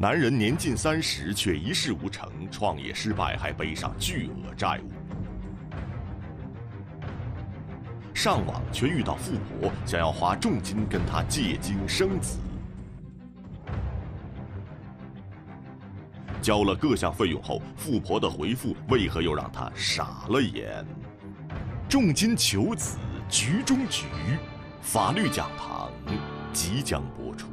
男人年近三十却一事无成，创业失败还背上巨额债务，上网却遇到富婆，想要花重金跟他借精生子。交了各项费用后，富婆的回复为何又让他傻了眼？重金求子局中局，法律讲堂即将播出。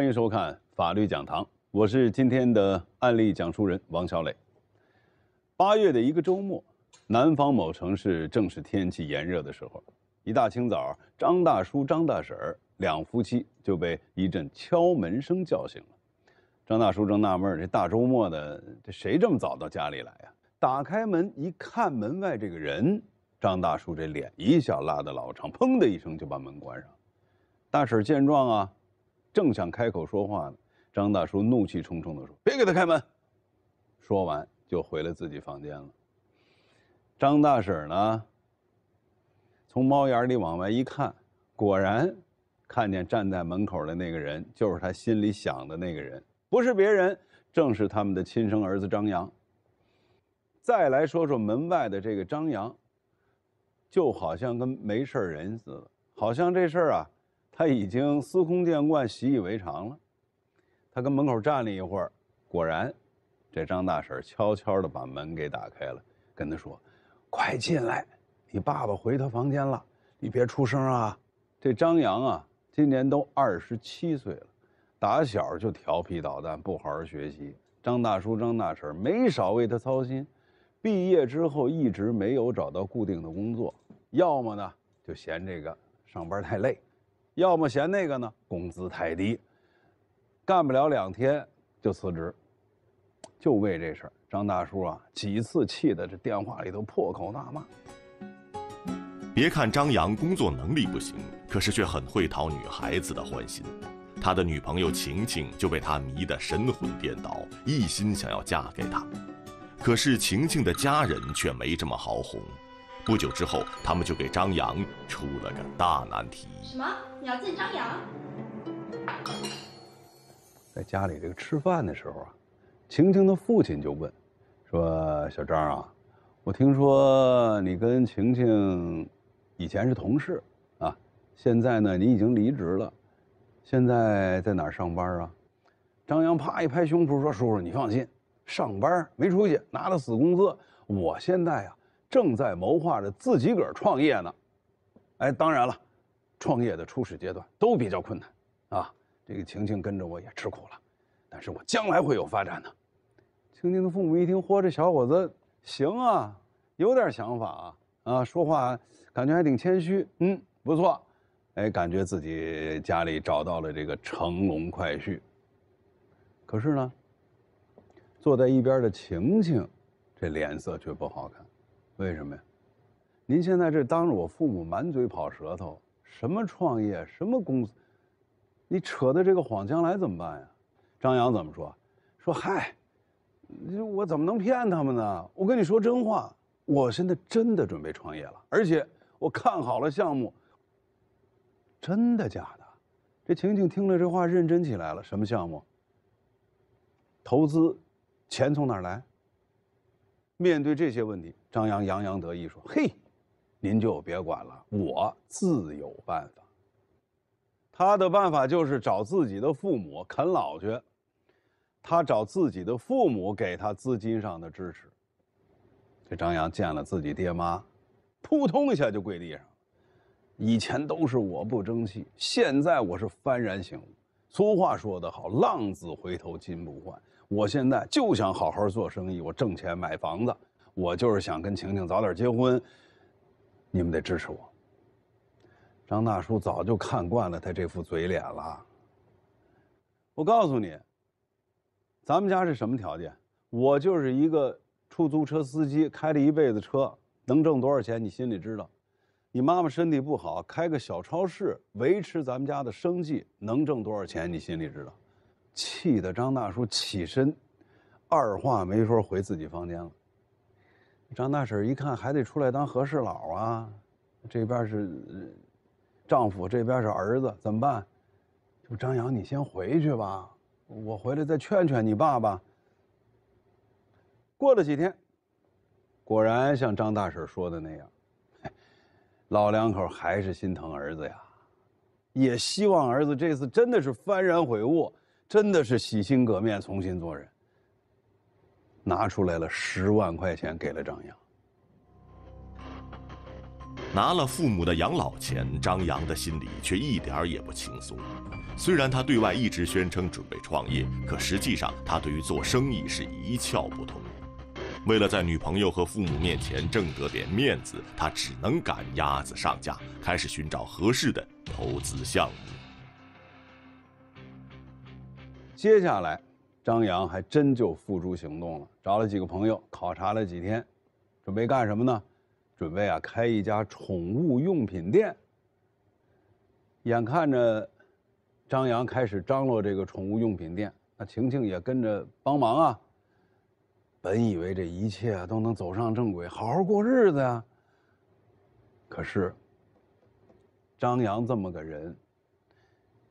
欢迎收看《法律讲堂》，我是今天的案例讲述人王小磊。八月的一个周末，南方某城市正是天气炎热的时候，一大清早，张大叔、张大婶儿两夫妻就被一阵敲门声叫醒了。张大叔正纳闷这大周末的，这谁这么早到家里来呀？”打开门一看，门外这个人，张大叔这脸一下拉得老长，砰的一声就把门关上。大婶见状啊。正想开口说话呢，张大叔怒气冲冲的说：“别给他开门！”说完就回了自己房间了。张大婶呢，从猫眼里往外一看，果然看见站在门口的那个人，就是他心里想的那个人，不是别人，正是他们的亲生儿子张扬。再来说说门外的这个张扬，就好像跟没事人似的，好像这事儿啊。他已经司空见惯、习以为常了。他跟门口站了一会儿，果然，这张大婶悄悄地把门给打开了，跟他说：“快进来，你爸爸回他房间了，你别出声啊。”这张扬啊，今年都二十七岁了，打小就调皮捣蛋，不好好学习。张大叔、张大婶没少为他操心。毕业之后一直没有找到固定的工作，要么呢就嫌这个上班太累。要么嫌那个呢，工资太低，干不了两天就辞职，就为这事儿，张大叔啊几次气得这电话里头破口大骂。别看张扬工作能力不行，可是却很会讨女孩子的欢心，他的女朋友晴晴就被他迷得神魂颠倒，一心想要嫁给他，可是晴晴的家人却没这么好哄。不久之后，他们就给张扬出了个大难题。什么？你要见张扬？在家里这个吃饭的时候啊，晴晴的父亲就问，说：“小张啊，我听说你跟晴晴以前是同事啊，现在呢你已经离职了，现在在哪儿上班啊？”张扬啪一拍胸脯说：“叔叔你放心，上班没出息，拿了死工资，我现在啊。”正在谋划着自己个儿创业呢，哎，当然了，创业的初始阶段都比较困难，啊，这个晴晴跟着我也吃苦了，但是我将来会有发展的。晴晴的父母一听，嚯，这小伙子行啊，有点想法啊，啊，说话感觉还挺谦虚，嗯，不错，哎，感觉自己家里找到了这个乘龙快婿。可是呢，坐在一边的晴晴，这脸色却不好看。为什么呀？您现在这当着我父母满嘴跑舌头，什么创业，什么公司，你扯的这个谎将来怎么办呀？张扬怎么说？说嗨，我怎么能骗他们呢？我跟你说真话，我现在真的准备创业了，而且我看好了项目。真的假的？这晴晴听了这话认真起来了。什么项目？投资，钱从哪儿来？面对这些问题，张扬洋洋得意说：“嘿，您就别管了，我自有办法。”他的办法就是找自己的父母啃老去，他找自己的父母给他资金上的支持。这张扬见了自己爹妈，扑通一下就跪地上了。以前都是我不争气，现在我是幡然醒悟。俗话说得好，“浪子回头金不换。”我现在就想好好做生意，我挣钱买房子，我就是想跟晴晴早点结婚。你们得支持我。张大叔早就看惯了他这副嘴脸了。我告诉你，咱们家是什么条件？我就是一个出租车司机，开了一辈子车，能挣多少钱？你心里知道。你妈妈身体不好，开个小超市维持咱们家的生计，能挣多少钱？你心里知道。气得张大叔起身，二话没说回自己房间了。张大婶一看，还得出来当和事佬啊，这边是丈夫，这边是儿子，怎么办？不，张扬，你先回去吧，我回来再劝劝你爸爸。过了几天，果然像张大婶说的那样，老两口还是心疼儿子呀，也希望儿子这次真的是幡然悔悟。真的是洗心革面，重新做人。拿出来了十万块钱给了张扬，拿了父母的养老钱，张扬的心里却一点儿也不轻松。虽然他对外一直宣称准备创业，可实际上他对于做生意是一窍不通。为了在女朋友和父母面前挣得点面子，他只能赶鸭子上架，开始寻找合适的投资项目。接下来，张扬还真就付诸行动了，找了几个朋友，考察了几天，准备干什么呢？准备啊，开一家宠物用品店。眼看着，张扬开始张罗这个宠物用品店，那晴晴也跟着帮忙啊。本以为这一切啊都能走上正轨，好好过日子呀。可是，张扬这么个人。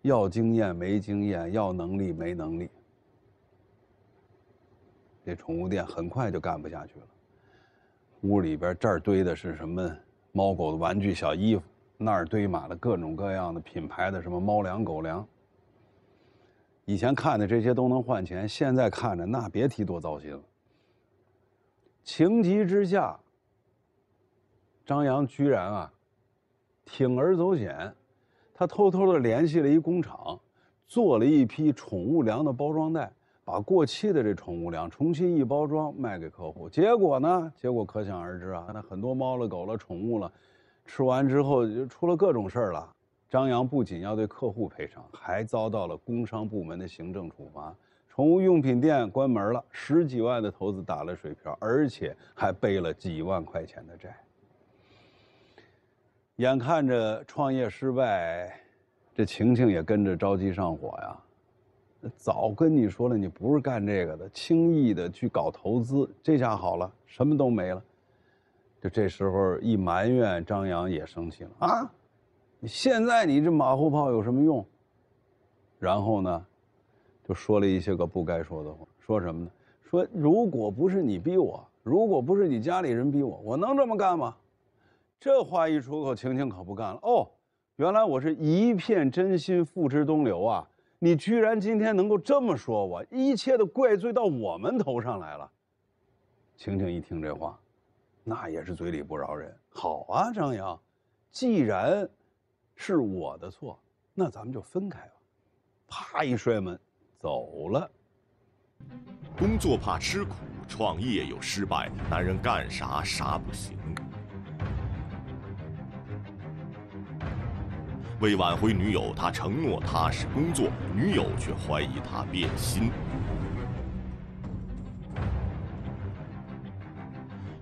要经验没经验，要能力没能力，这宠物店很快就干不下去了。屋里边这儿堆的是什么猫狗的玩具、小衣服，那儿堆满了各种各样的品牌的什么猫粮、狗粮。以前看的这些都能换钱，现在看着那别提多糟心了。情急之下，张扬居然啊，铤而走险。他偷偷地联系了一工厂，做了一批宠物粮的包装袋，把过期的这宠物粮重新一包装卖给客户。结果呢？结果可想而知啊！那很多猫了狗了宠物了，吃完之后就出了各种事儿了。张扬不仅要对客户赔偿，还遭到了工商部门的行政处罚，宠物用品店关门了，十几万的投资打了水漂，而且还背了几万块钱的债。眼看着创业失败，这晴晴也跟着着急上火呀。早跟你说了，你不是干这个的，轻易的去搞投资，这下好了，什么都没了。就这时候一埋怨，张扬也生气了啊！现在你这马后炮有什么用？然后呢，就说了一些个不该说的话，说什么呢？说如果不是你逼我，如果不是你家里人逼我，我能这么干吗？这话一出口，晴晴可不干了。哦，原来我是一片真心付之东流啊！你居然今天能够这么说，我一切的怪罪到我们头上来了。晴晴一听这话，那也是嘴里不饶人。好啊，张扬，既然是我的错，那咱们就分开吧。啪一摔门，走了。工作怕吃苦，创业又失败，男人干啥啥不行。为挽回女友，他承诺踏实工作，女友却怀疑他变心。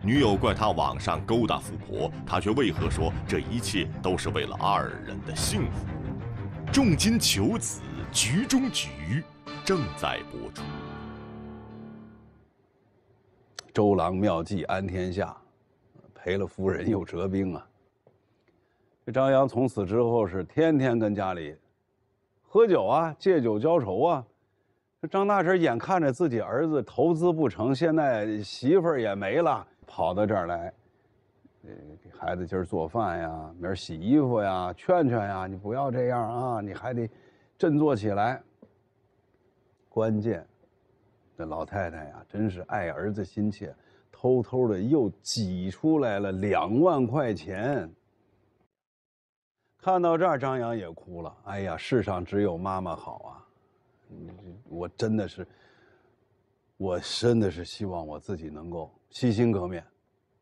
女友怪他网上勾搭富婆，他却为何说这一切都是为了二人的幸福？重金求子局中局，正在播出。周郎妙计安天下，赔了夫人又折兵啊！这张扬从此之后是天天跟家里喝酒啊，借酒浇愁啊。这张大婶眼看着自己儿子投资不成，现在媳妇儿也没了，跑到这儿来，呃，给孩子今儿做饭呀，明儿洗衣服呀，劝劝呀，你不要这样啊，你还得振作起来。关键，这老太太呀，真是爱儿子心切，偷偷的又挤出来了两万块钱。看到这儿，张扬也哭了。哎呀，世上只有妈妈好啊！我真的是，我真的是希望我自己能够洗心革面。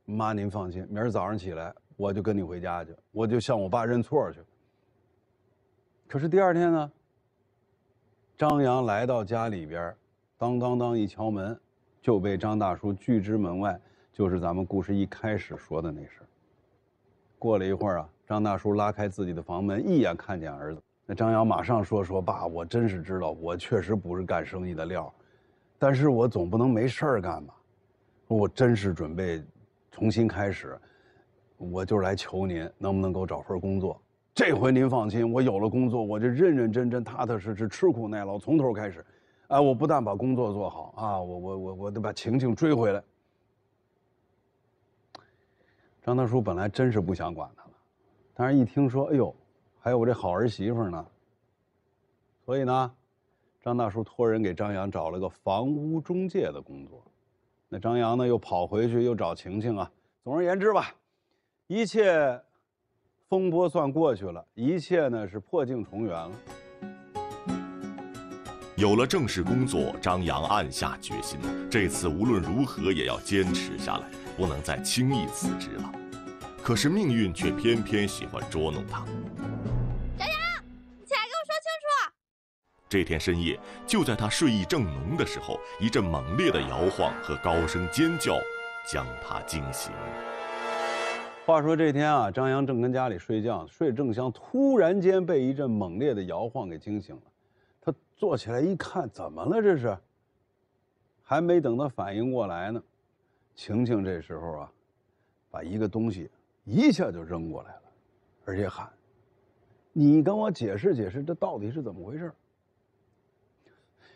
妈，您放心，明儿早上起来我就跟你回家去，我就向我爸认错去。可是第二天呢，张扬来到家里边，当当当一敲门，就被张大叔拒之门外。就是咱们故事一开始说的那事儿。过了一会儿啊。张大叔拉开自己的房门，一眼看见儿子，那张瑶马上说：“说爸，我真是知道，我确实不是干生意的料，但是我总不能没事儿干吧？我真是准备重新开始，我就来求您，能不能给我找份工作？这回您放心，我有了工作，我就认认真真、踏踏实实、吃苦耐劳，从头开始。啊，我不但把工作做好啊，我我我，我得把晴晴追回来。”张大叔本来真是不想管的。但是，一听说，哎呦，还有我这好儿媳妇呢。所以呢，张大叔托人给张扬找了个房屋中介的工作。那张扬呢，又跑回去又找晴晴啊。总而言之吧，一切风波算过去了，一切呢是破镜重圆了。有了正式工作，张扬暗下决心，这次无论如何也要坚持下来，不能再轻易辞职了。可是命运却偏偏喜欢捉弄他。张扬，你起来给我说清楚。这天深夜，就在他睡意正浓的时候，一阵猛烈的摇晃和高声尖叫将他惊醒。话说这天啊，张扬正跟家里睡觉，睡得正香，突然间被一阵猛烈的摇晃给惊醒了。他坐起来一看，怎么了？这是。还没等他反应过来呢，晴晴这时候啊，把一个东西。一下就扔过来了，而且喊：“你跟我解释解释，这到底是怎么回事？”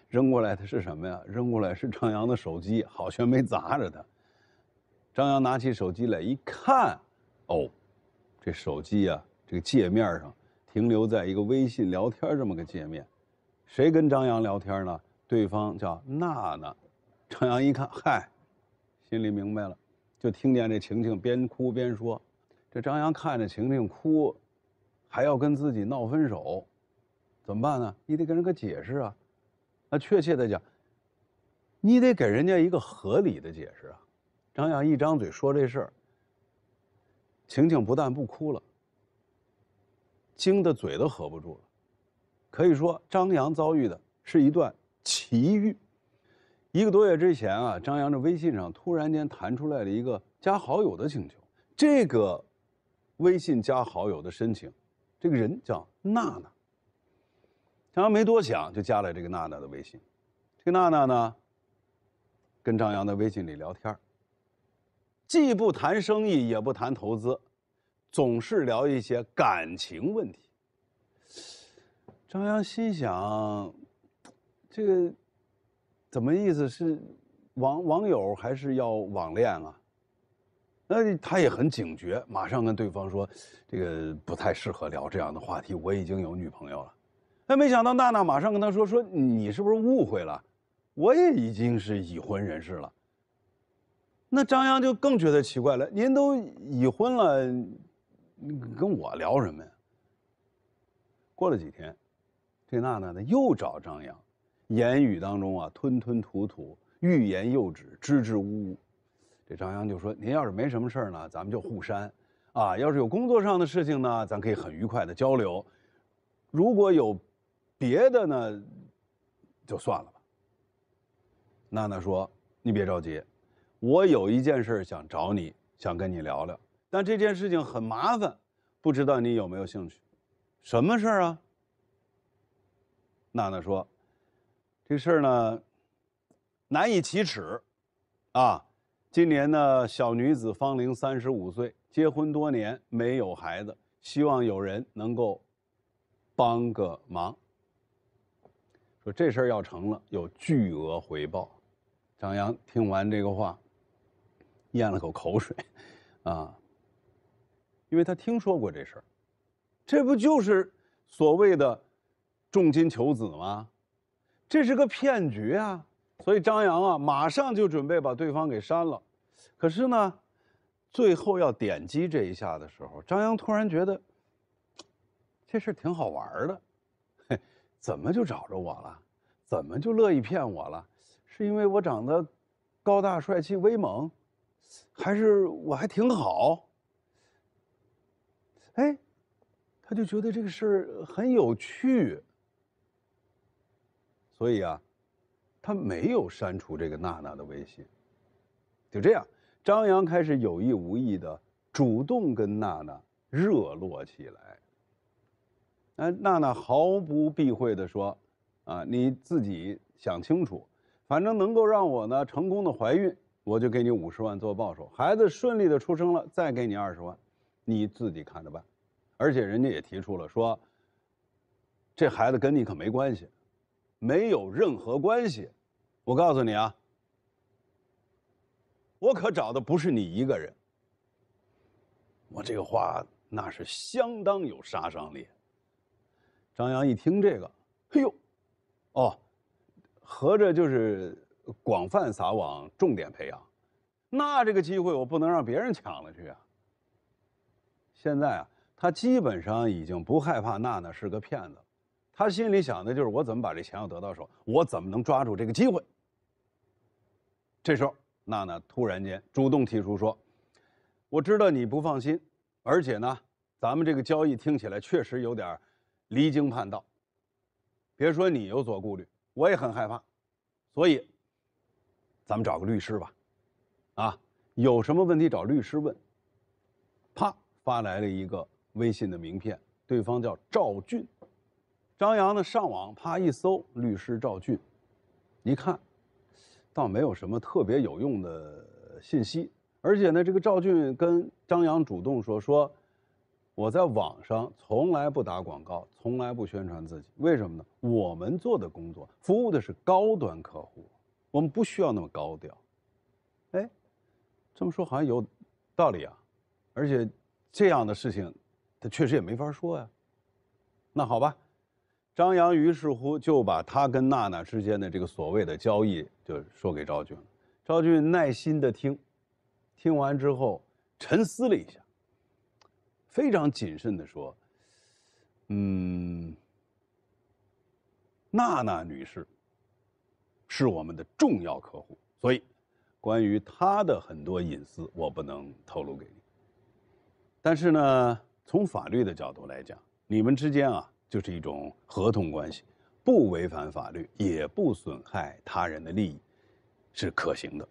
扔过来的是什么呀？扔过来是张扬的手机，好悬没砸着他。张扬拿起手机来一看，哦，这手机啊，这个界面上停留在一个微信聊天这么个界面，谁跟张扬聊天呢？对方叫娜娜。张扬一看，嗨，心里明白了，就听见这晴晴边哭边说。这张扬看着晴晴哭，还要跟自己闹分手，怎么办呢？你得跟人家解释啊！那确切的讲，你得给人家一个合理的解释啊！张扬一张嘴说这事儿，晴晴不但不哭了，惊得嘴都合不住了。可以说，张扬遭遇的是一段奇遇。一个多月之前啊，张扬的微信上突然间弹出来了一个加好友的请求，这个。微信加好友的申请，这个人叫娜娜。张扬没多想就加了这个娜娜的微信。这个娜娜呢，跟张扬在微信里聊天既不谈生意也不谈投资，总是聊一些感情问题。张扬心想，这个怎么意思是网网友还是要网恋啊？那他也很警觉，马上跟对方说：“这个不太适合聊这样的话题，我已经有女朋友了。”哎，没想到娜娜马上跟他说：“说你是不是误会了？我也已经是已婚人士了。”那张扬就更觉得奇怪了：“您都已婚了，跟我聊什么？”呀？”过了几天，这娜娜呢又找张扬，言语当中啊吞吞吐吐，欲言又止，支支吾吾。这张扬就说：“您要是没什么事儿呢，咱们就互删，啊；要是有工作上的事情呢，咱可以很愉快的交流。如果有别的呢，就算了吧。”娜娜说：“你别着急，我有一件事想找你，想跟你聊聊，但这件事情很麻烦，不知道你有没有兴趣？什么事儿啊？”娜娜说：“这事儿呢，难以启齿，啊。”今年呢，小女子芳龄三十五岁，结婚多年没有孩子，希望有人能够帮个忙。说这事儿要成了，有巨额回报。张扬听完这个话，咽了口口水，啊，因为他听说过这事儿，这不就是所谓的重金求子吗？这是个骗局啊！所以张扬啊，马上就准备把对方给删了，可是呢，最后要点击这一下的时候，张扬突然觉得，这事挺好玩的，嘿，怎么就找着我了？怎么就乐意骗我了？是因为我长得高大帅气威猛，还是我还挺好？哎，他就觉得这个事儿很有趣，所以啊。他没有删除这个娜娜的微信，就这样，张扬开始有意无意的主动跟娜娜热络起来。那娜娜毫不避讳的说：“啊，你自己想清楚，反正能够让我呢成功的怀孕，我就给你五十万做报酬，孩子顺利的出生了再给你二十万，你自己看着办。”而且人家也提出了说：“这孩子跟你可没关系，没有任何关系。”我告诉你啊，我可找的不是你一个人。我这个话那是相当有杀伤力。张扬一听这个，嘿呦，哦，合着就是广泛撒网，重点培养，那这个机会我不能让别人抢了去啊。现在啊，他基本上已经不害怕娜娜是个骗子，他心里想的就是我怎么把这钱要得到手，我怎么能抓住这个机会。这时候，娜娜突然间主动提出说：“我知道你不放心，而且呢，咱们这个交易听起来确实有点离经叛道。别说你有所顾虑，我也很害怕。所以，咱们找个律师吧。啊，有什么问题找律师问。啪，发来了一个微信的名片，对方叫赵俊。张扬呢，上网啪一搜，律师赵俊，一看。”没有什么特别有用的信息，而且呢，这个赵俊跟张扬主动说说，我在网上从来不打广告，从来不宣传自己，为什么呢？我们做的工作服务的是高端客户，我们不需要那么高调。哎，这么说好像有道理啊，而且这样的事情，他确实也没法说呀。那好吧。张扬于是乎就把他跟娜娜之间的这个所谓的交易就说给赵俊了，赵俊耐心的听，听完之后沉思了一下，非常谨慎的说：“嗯，娜娜女士是我们的重要客户，所以关于她的很多隐私我不能透露给你。但是呢，从法律的角度来讲，你们之间啊。”就是一种合同关系，不违反法律，也不损害他人的利益，是可行的。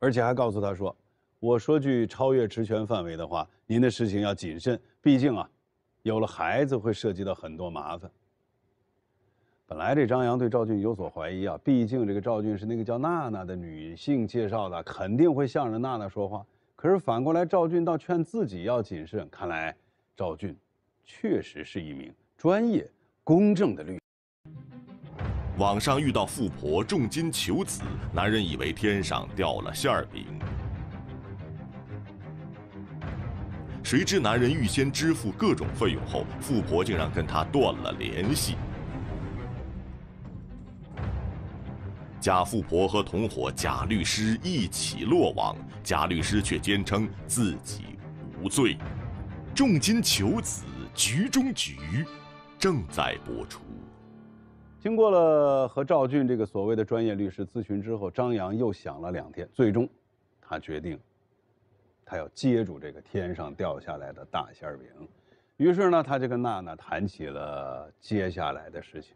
而且还告诉他说：“我说句超越职权范围的话，您的事情要谨慎，毕竟啊，有了孩子会涉及到很多麻烦。”本来这张扬对赵俊有所怀疑啊，毕竟这个赵俊是那个叫娜娜的女性介绍的，肯定会向着娜娜说话。可是反过来，赵俊倒劝自己要谨慎，看来赵俊确实是一名。专业、公正的律。网上遇到富婆重金求子，男人以为天上掉了馅儿饼，谁知男人预先支付各种费用后，富婆竟然跟他断了联系。假富婆和同伙假律师一起落网，假律师却坚称自己无罪。重金求子，局中局。正在播出。经过了和赵俊这个所谓的专业律师咨询之后，张扬又想了两天，最终，他决定，他要接住这个天上掉下来的大馅饼。于是呢，他就跟娜娜谈起了接下来的事情。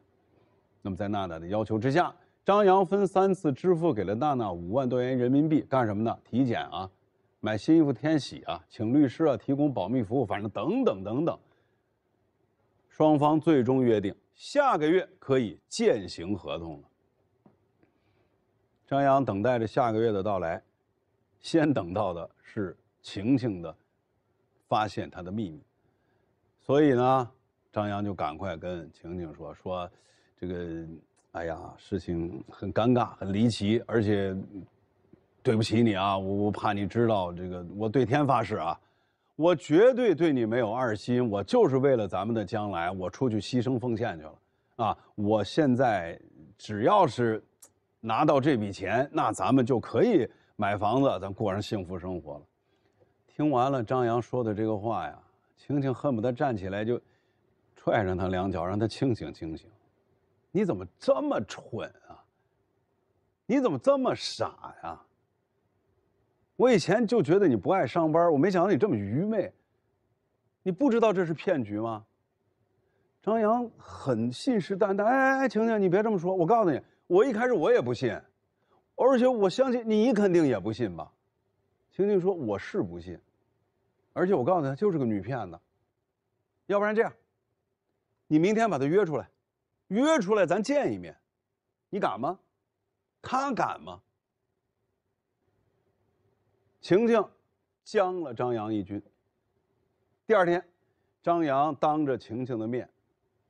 那么，在娜娜的要求之下，张扬分三次支付给了娜娜五万多元人民币，干什么呢？体检啊，买新衣服添喜啊，请律师啊，提供保密服务，反正等等等等。双方最终约定，下个月可以践行合同了。张扬等待着下个月的到来，先等到的是晴晴的发现他的秘密，所以呢，张扬就赶快跟晴晴说说，这个，哎呀，事情很尴尬，很离奇，而且对不起你啊，我我怕你知道这个，我对天发誓啊。我绝对对你没有二心，我就是为了咱们的将来，我出去牺牲奉献去了，啊！我现在只要是拿到这笔钱，那咱们就可以买房子，咱过上幸福生活了。听完了张扬说的这个话呀，晴晴恨不得站起来就踹上他两脚，让他清醒清醒，你怎么这么蠢啊？你怎么这么傻呀？我以前就觉得你不爱上班，我没想到你这么愚昧。你不知道这是骗局吗？张扬很信誓旦旦，哎哎哎，晴晴，你别这么说，我告诉你，我一开始我也不信，而且我相信你肯定也不信吧？晴晴说我是不信，而且我告诉她就是个女骗子。要不然这样，你明天把她约出来，约出来咱见一面，你敢吗？她敢吗？晴晴，将了张扬一军。第二天，张扬当着晴晴的面，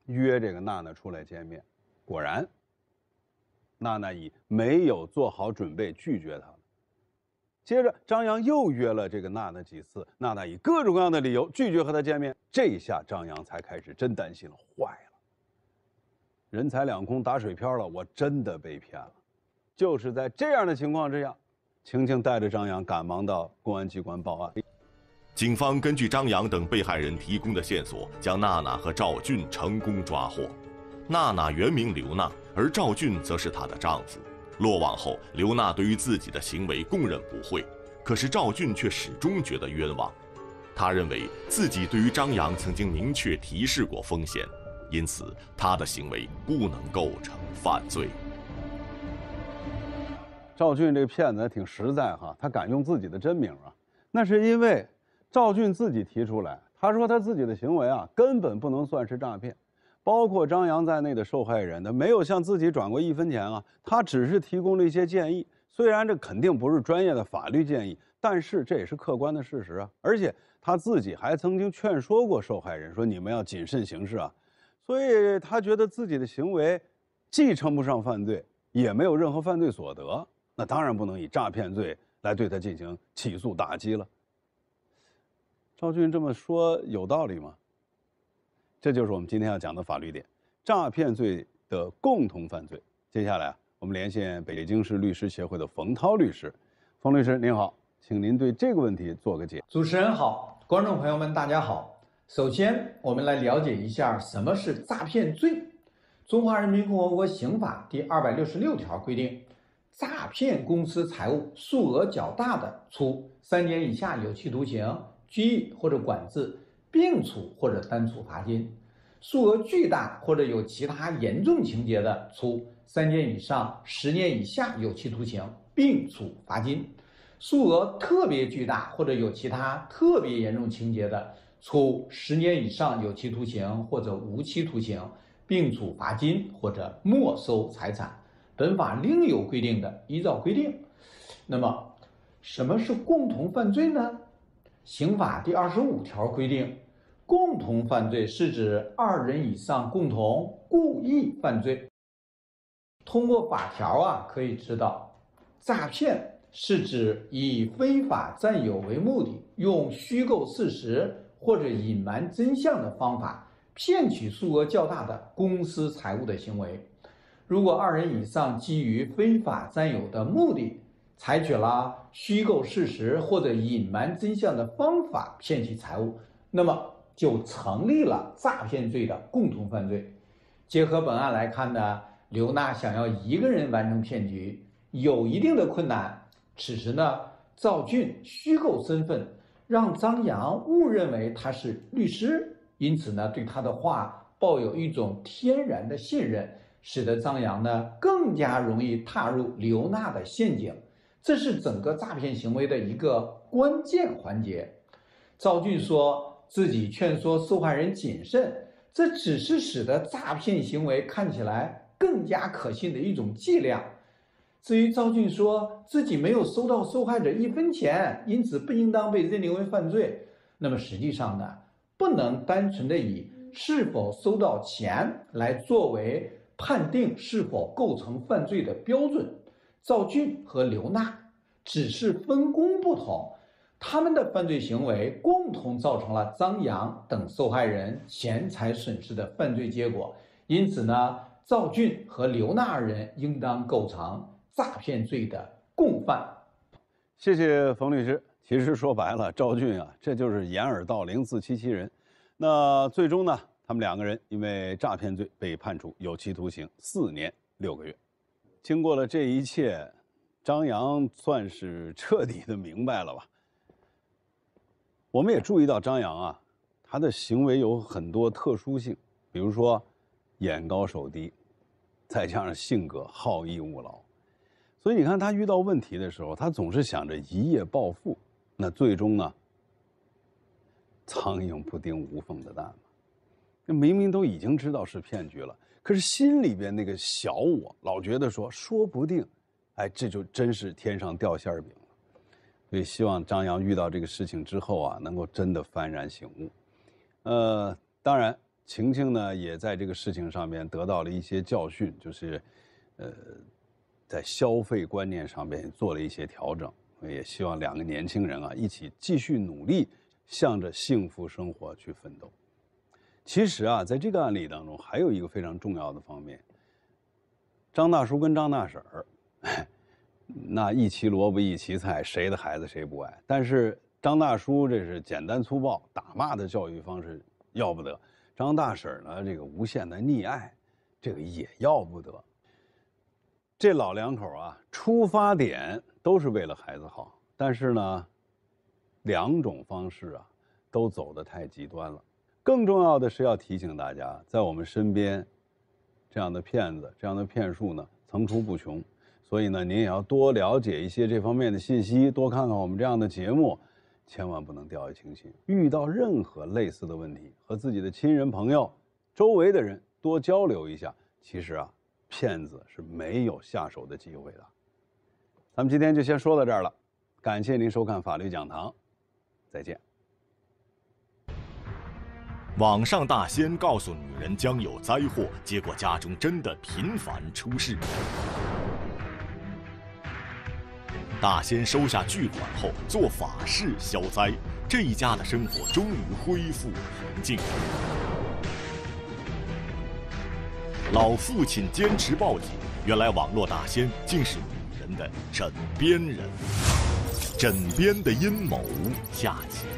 约这个娜娜出来见面。果然，娜娜已没有做好准备，拒绝他了。接着，张扬又约了这个娜娜几次，娜娜以各种各样的理由拒绝和他见面。这一下，张扬才开始真担心了：坏了，人财两空，打水漂了，我真的被骗了。就是在这样的情况之下。晴晴带着张扬，赶忙到公安机关报案。警方根据张扬等被害人提供的线索，将娜娜和赵俊成功抓获。娜娜原名刘娜，而赵俊则是她的丈夫。落网后，刘娜对于自己的行为供认不讳，可是赵俊却始终觉得冤枉。他认为自己对于张扬曾经明确提示过风险，因此他的行为不能构成犯罪。赵俊这个骗子还挺实在哈，他敢用自己的真名啊，那是因为赵俊自己提出来。他说他自己的行为啊，根本不能算是诈骗，包括张扬在内的受害人，他没有向自己转过一分钱啊，他只是提供了一些建议。虽然这肯定不是专业的法律建议，但是这也是客观的事实啊。而且他自己还曾经劝说过受害人，说你们要谨慎行事啊。所以他觉得自己的行为既称不上犯罪，也没有任何犯罪所得。那当然不能以诈骗罪来对他进行起诉打击了。赵俊这么说有道理吗？这就是我们今天要讲的法律点：诈骗罪的共同犯罪。接下来啊，我们连线北京市律师协会的冯涛律师。冯律师您好，请您对这个问题做个解。主持人好，观众朋友们大家好。首先，我们来了解一下什么是诈骗罪。《中华人民共和国刑法》第二百六十六条规定。诈骗公私财物数额较大的，处三年以下有期徒刑、拘役或者管制，并处或者单处罚金；数额巨大或者有其他严重情节的，处三年以上十年以下有期徒刑，并处罚金；数额特别巨大或者有其他特别严重情节的，处十年以上有期徒刑或者无期徒刑，并处罚金或者没收财产。本法另有规定的，依照规定。那么，什么是共同犯罪呢？刑法第二十五条规定，共同犯罪是指二人以上共同故意犯罪。通过法条啊，可以知道，诈骗是指以非法占有为目的，用虚构事实或者隐瞒真相的方法，骗取数额较大的公私财物的行为。如果二人以上基于非法占有的目的，采取了虚构事实或者隐瞒真相的方法骗取财物，那么就成立了诈骗罪的共同犯罪。结合本案来看呢，刘娜想要一个人完成骗局有一定的困难。此时呢，赵俊虚构身份，让张扬误认为他是律师，因此呢，对他的话抱有一种天然的信任。使得张扬呢更加容易踏入刘娜的陷阱，这是整个诈骗行为的一个关键环节。赵俊说自己劝说受害人谨慎，这只是使得诈骗行为看起来更加可信的一种伎俩。至于赵俊说自己没有收到受害者一分钱，因此不应当被认定为犯罪，那么实际上呢，不能单纯的以是否收到钱来作为。判定是否构成犯罪的标准，赵俊和刘娜只是分工不同，他们的犯罪行为共同造成了张扬等受害人钱财损失的犯罪结果，因此呢，赵俊和刘娜二人应当构成诈骗罪的共犯。谢谢冯律师。其实说白了，赵俊啊，这就是掩耳盗铃、自欺欺人。那最终呢？他们两个人因为诈骗罪被判处有期徒刑四年六个月。经过了这一切，张扬算是彻底的明白了吧？我们也注意到张扬啊，他的行为有很多特殊性，比如说眼高手低，再加上性格好逸恶劳，所以你看他遇到问题的时候，他总是想着一夜暴富，那最终呢，苍蝇不叮无缝的蛋。那明明都已经知道是骗局了，可是心里边那个小我老觉得说，说不定，哎，这就真是天上掉馅饼了。所以希望张扬遇到这个事情之后啊，能够真的幡然醒悟。呃，当然晴晴呢，也在这个事情上面得到了一些教训，就是，呃，在消费观念上面做了一些调整。也希望两个年轻人啊，一起继续努力，向着幸福生活去奋斗。其实啊，在这个案例当中，还有一个非常重要的方面：张大叔跟张大婶儿，那一齐萝卜一齐菜，谁的孩子谁不爱。但是张大叔这是简单粗暴、打骂的教育方式，要不得；张大婶儿呢，这个无限的溺爱，这个也要不得。这老两口啊，出发点都是为了孩子好，但是呢，两种方式啊，都走的太极端了。更重要的是要提醒大家，在我们身边，这样的骗子、这样的骗术呢，层出不穷。所以呢，您也要多了解一些这方面的信息，多看看我们这样的节目，千万不能掉以轻心。遇到任何类似的问题，和自己的亲人、朋友、周围的人多交流一下。其实啊，骗子是没有下手的机会的。咱们今天就先说到这儿了，感谢您收看《法律讲堂》，再见。网上大仙告诉女人将有灾祸，结果家中真的频繁出事。大仙收下巨款后做法事消灾，这一家的生活终于恢复平静。老父亲坚持报警，原来网络大仙竟是女人的枕边人，枕边的阴谋，下集。